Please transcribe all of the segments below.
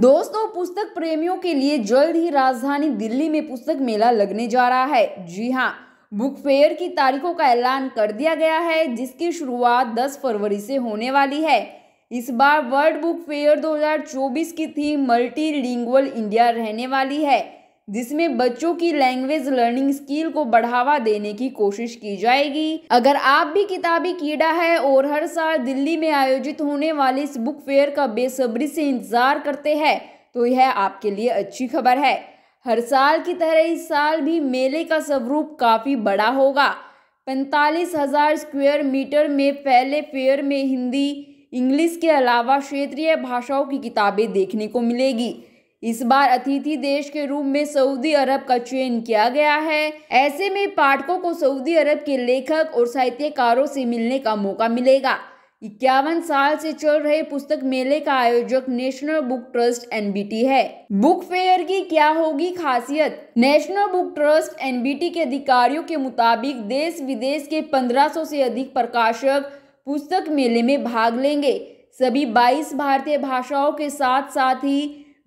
दोस्तों पुस्तक प्रेमियों के लिए जल्द ही राजधानी दिल्ली में पुस्तक मेला लगने जा रहा है जी हाँ बुक फेयर की तारीखों का ऐलान कर दिया गया है जिसकी शुरुआत 10 फरवरी से होने वाली है इस बार वर्ल्ड बुक फेयर 2024 की थीम मल्टी इंडिया रहने वाली है जिसमें बच्चों की लैंग्वेज लर्निंग स्किल को बढ़ावा देने की कोशिश की जाएगी अगर आप भी किताबी कीड़ा है और हर साल दिल्ली में आयोजित होने वाले इस बुक फेयर का बेसब्री से इंतजार करते हैं तो यह आपके लिए अच्छी खबर है हर साल की तरह इस साल भी मेले का स्वरूप काफ़ी बड़ा होगा पैंतालीस हज़ार स्क्वेयर मीटर में फैले फेयर में हिंदी इंग्लिश के अलावा क्षेत्रीय भाषाओं की किताबें देखने को मिलेगी इस बार अतिथि देश के रूप में सऊदी अरब का चयन किया गया है ऐसे में पाठकों को सऊदी अरब के लेखक और साहित्यकारों से मिलने का मौका मिलेगा इक्यावन साल से चल रहे पुस्तक मेले का आयोजक नेशनल बुक ट्रस्ट एनबीटी है बुक फेयर की क्या होगी खासियत नेशनल बुक ट्रस्ट एनबीटी के अधिकारियों के मुताबिक देश विदेश के 1500 से अधिक प्रकाशक पुस्तक मेले में भाग लेंगे सभी 22 भारतीय भाषाओं के साथ साथ ही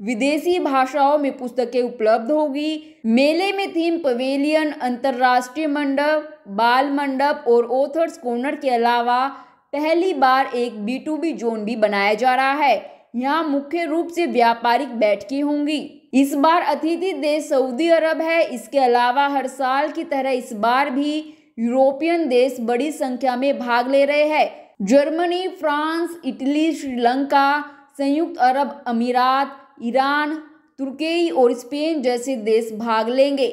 विदेशी भाषाओं में पुस्तकें उपलब्ध होगी मेले में थीम पवेलियन अंतर्राष्ट्रीय मंडप बाल मंडप और ओथर्स कॉर्नर के अलावा पहली बार एक बी बी जोन भी बनाया जा रहा है यहाँ मुख्य रूप से व्यापारिक बैठकें होंगी इस बार अतिथि देश सऊदी अरब है इसके अलावा हर साल की तरह इस बार भी यूरोपियन देश बड़ी संख्या में भाग ले रहे हैं जर्मनी फ्रांस इटली श्रीलंका संयुक्त अरब अमीरात ईरान तुर्की और स्पेन जैसे देश भाग लेंगे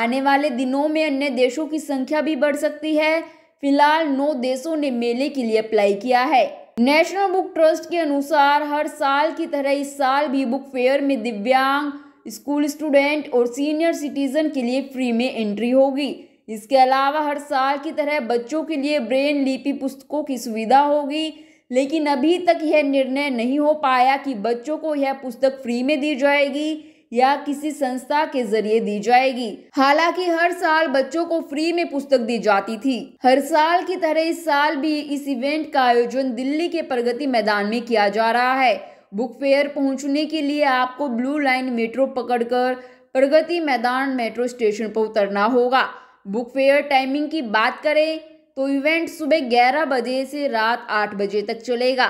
आने वाले दिनों में अन्य देशों की संख्या भी बढ़ सकती है फिलहाल नौ देशों ने मेले के लिए अप्लाई किया है नेशनल बुक ट्रस्ट के अनुसार हर साल की तरह इस साल भी बुक फेयर में दिव्यांग स्कूल स्टूडेंट और सीनियर सिटीजन के लिए फ्री में एंट्री होगी इसके अलावा हर साल की तरह बच्चों के लिए ब्रेन लिपि पुस्तकों की सुविधा होगी लेकिन अभी तक यह निर्णय नहीं हो पाया कि बच्चों को यह पुस्तक फ्री में दी जाएगी या किसी संस्था के जरिए दी जाएगी हालांकि हर साल बच्चों को फ्री में पुस्तक दी जाती थी हर साल की तरह इस साल भी इस इवेंट का आयोजन दिल्ली के प्रगति मैदान में किया जा रहा है बुक फेयर पहुंचने के लिए आपको ब्लू लाइन मेट्रो पकड़कर प्रगति मैदान मेट्रो स्टेशन पर उतरना होगा बुक फेयर टाइमिंग की बात करें तो इवेंट सुबह ग्यारह बजे से रात आठ बजे तक चलेगा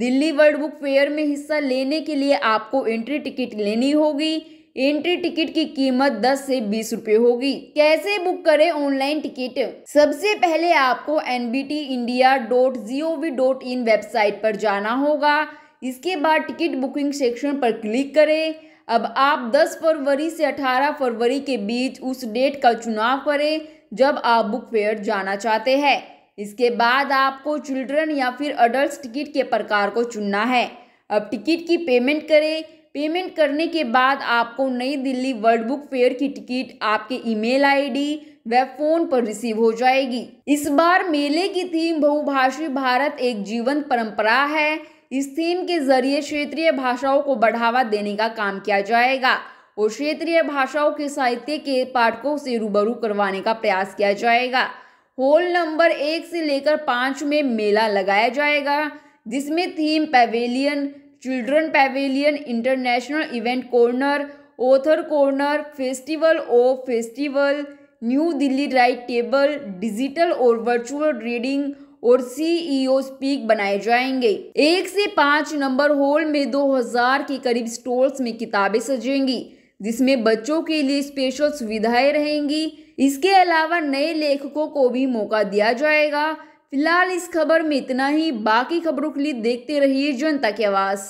दिल्ली वर्ल्ड बुक फेयर में हिस्सा लेने के लिए आपको एंट्री टिकट लेनी होगी एंट्री टिकट की कीमत 10 से 20 रुपए होगी कैसे बुक करें ऑनलाइन टिकट सबसे पहले आपको N B T India dot G O V dot in website पर जाना होगा इसके बाद टिकट बुकिंग सेक्शन पर क्लिक करें अब आप 10 फरवरी से 18 फरवरी के बीच उस डेट का चुनाव करें जब आप बुक फेयर जाना चाहते हैं इसके बाद आपको चिल्ड्रन या फिर अडल्ट टिकट के प्रकार को चुनना है अब टिकट की पेमेंट करें पेमेंट करने के बाद आपको Nai Delhi world book fair की टिकट आपके ईमेल आईडी व फोन पर रिसीव हो जाएगी इस बार मेले की थीम बहुभाषी भारत एक जीवंत परंपरा है इस थीम के जरिए क्षेत्रीय भाषाओं को बढ़ावा देने का काम किया जाएगा और क्षेत्रीय भाषाओं के साहित्य के पाठकों से रूबरू करवाने का प्रयास किया जाएगा हॉल नंबर एक से लेकर पाँच में मेला लगाया जाएगा जिसमें theme pavilion children pavilion international event corner author corner festival of festival New Delhi right table digital और वर्चुअल रीडिंग और सीईओ स्पीक बनाए जाएंगे एक से पाँच नंबर हॉल में 2000 के करीब स्टॉल्स में किताबें सजेंगी जिसमें बच्चों के लिए स्पेशल सुविधाएं रहेंगी इसके अलावा नए लेखकों को भी मौका दिया जाएगा फिलहाल इस खबर में इतना ही बाकी खबरों के लिए देखते रहिए जनता की आवाज़